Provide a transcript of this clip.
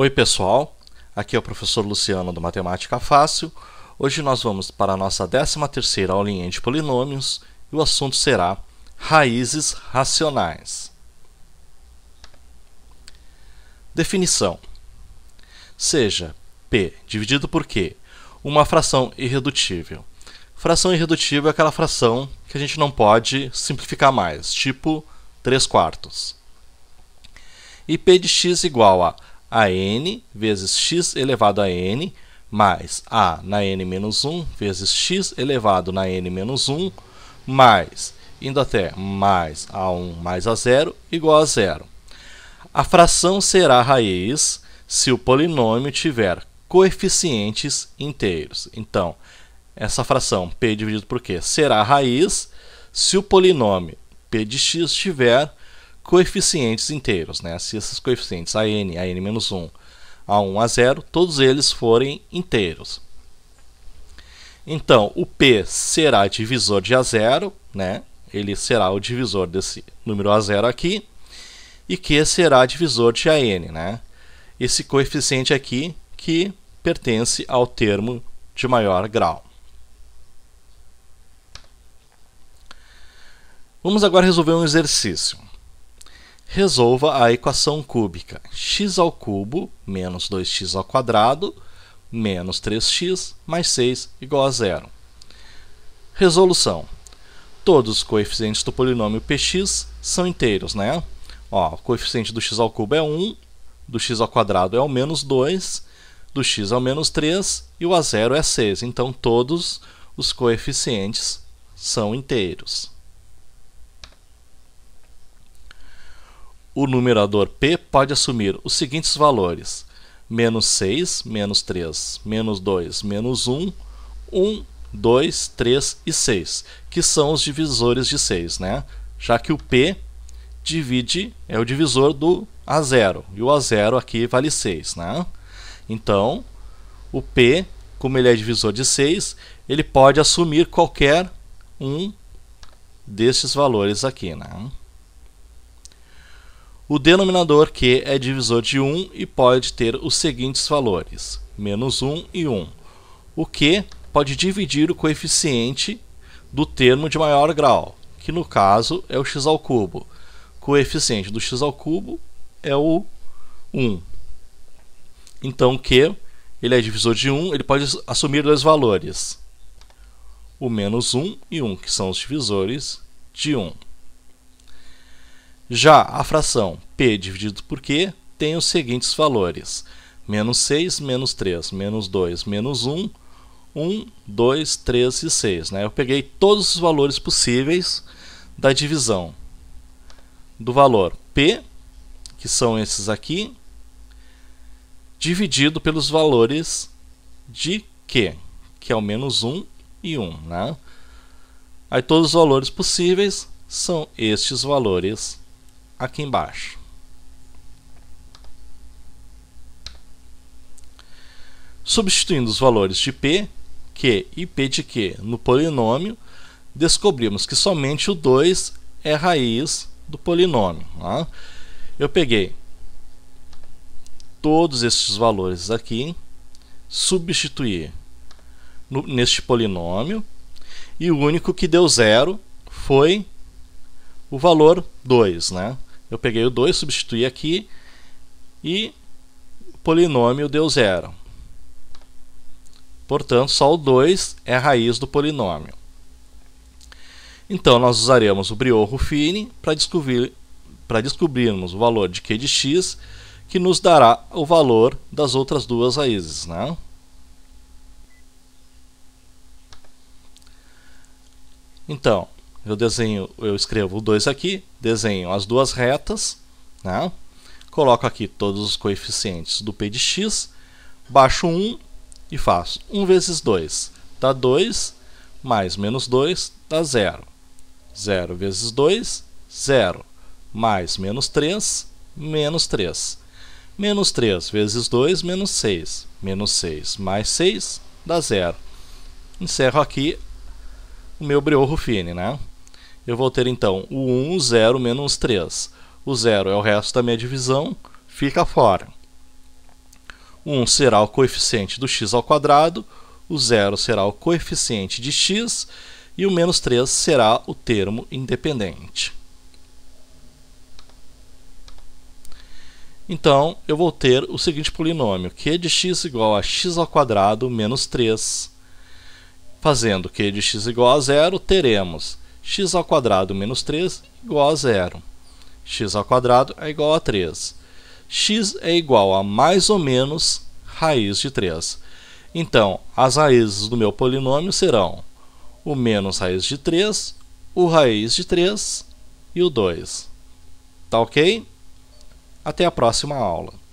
Oi, pessoal. Aqui é o professor Luciano do Matemática Fácil. Hoje nós vamos para a nossa 13ª aulinha de polinômios e o assunto será raízes racionais. Definição. Seja P dividido por Q uma fração irredutível. Fração irredutível é aquela fração que a gente não pode simplificar mais, tipo 3 quartos. E P de x igual a a n vezes x elevado a n mais a na n menos 1 vezes x elevado na n menos 1 mais, indo até mais a1 mais a0 igual a zero. A fração será raiz se o polinômio tiver coeficientes inteiros. Então, essa fração p dividido por q será raiz se o polinômio p de x tiver coeficientes inteiros, né? se esses coeficientes a n, a n menos 1, a 1, a 0, todos eles forem inteiros. Então, o P será divisor de A0, né? ele será o divisor desse número A0 aqui, e Q será divisor de AN, né? esse coeficiente aqui que pertence ao termo de maior grau. Vamos agora resolver um exercício resolva a equação cúbica x ao cubo menos 2x ao quadrado menos 3x mais 6 igual a zero. Resolução. Todos os coeficientes do polinômio px são inteiros, né? Ó, o coeficiente do x ao cubo é 1, do x ao quadrado é o menos 2, do x ao menos 3 e o a zero é 6. Então, todos os coeficientes são inteiros. o numerador p pode assumir os seguintes valores: menos 6, menos 3, menos 2, menos 1, 1, 2, 3 e 6, que são os divisores de 6, né? já que o p divide é o divisor do A0, e o A0 aqui vale 6. Né? Então, o p, como ele é divisor de 6, ele pode assumir qualquer um destes valores aqui. Né? o denominador Q é divisor de 1 e pode ter os seguintes valores, menos 1 e 1. O Q pode dividir o coeficiente do termo de maior grau, que no caso é o x ao cubo. Coeficiente do x ao cubo é o 1. Então Q ele é divisor de 1, ele pode assumir dois valores, o menos 1 e 1, que são os divisores de 1. Já a fração P dividido por Q tem os seguintes valores. Menos 6, menos 3, menos 2, menos 1, 1, 2, 3 e 6. Né? Eu peguei todos os valores possíveis da divisão do valor P, que são esses aqui, dividido pelos valores de Q, que é o menos 1 e 1. Né? Aí todos os valores possíveis são estes valores aqui embaixo. Substituindo os valores de P, Q e P de Q no polinômio, descobrimos que somente o 2 é raiz do polinômio. Tá? Eu peguei todos estes valores aqui, substituí no, neste polinômio, e o único que deu zero foi o valor 2, né? Eu peguei o 2, substituí aqui e o polinômio deu zero. Portanto, só o 2 é a raiz do polinômio. Então, nós usaremos o Briot-Ruffini para descobrir, para descobrirmos o valor de q de x, que nos dará o valor das outras duas raízes. Né? Então, eu desenho, eu escrevo o 2 aqui, desenho as duas retas, né? coloco aqui todos os coeficientes do p de x, baixo 1 e faço 1 vezes 2 dá 2, mais menos 2 dá 0. 0 vezes 2, 0, mais menos 3, menos 3. Menos 3 vezes 2, menos 6. Menos 6 mais 6 dá 0. Encerro aqui o meu brioche fine, né? eu vou ter então o 1, o 0 menos 3. O 0 é o resto da minha divisão, fica fora. O 1 será o coeficiente do x ao quadrado, o 0 será o coeficiente de x e o menos 3 será o termo independente. Então, eu vou ter o seguinte polinômio, q de x igual a x ao quadrado menos 3. Fazendo q de x igual a zero, teremos x ao quadrado menos 3 igual a zero. x ao quadrado é igual a 3. x é igual a mais ou menos raiz de 3. Então, as raízes do meu polinômio serão o menos raiz de 3, o raiz de 3 e o 2. Tá ok? Até a próxima aula.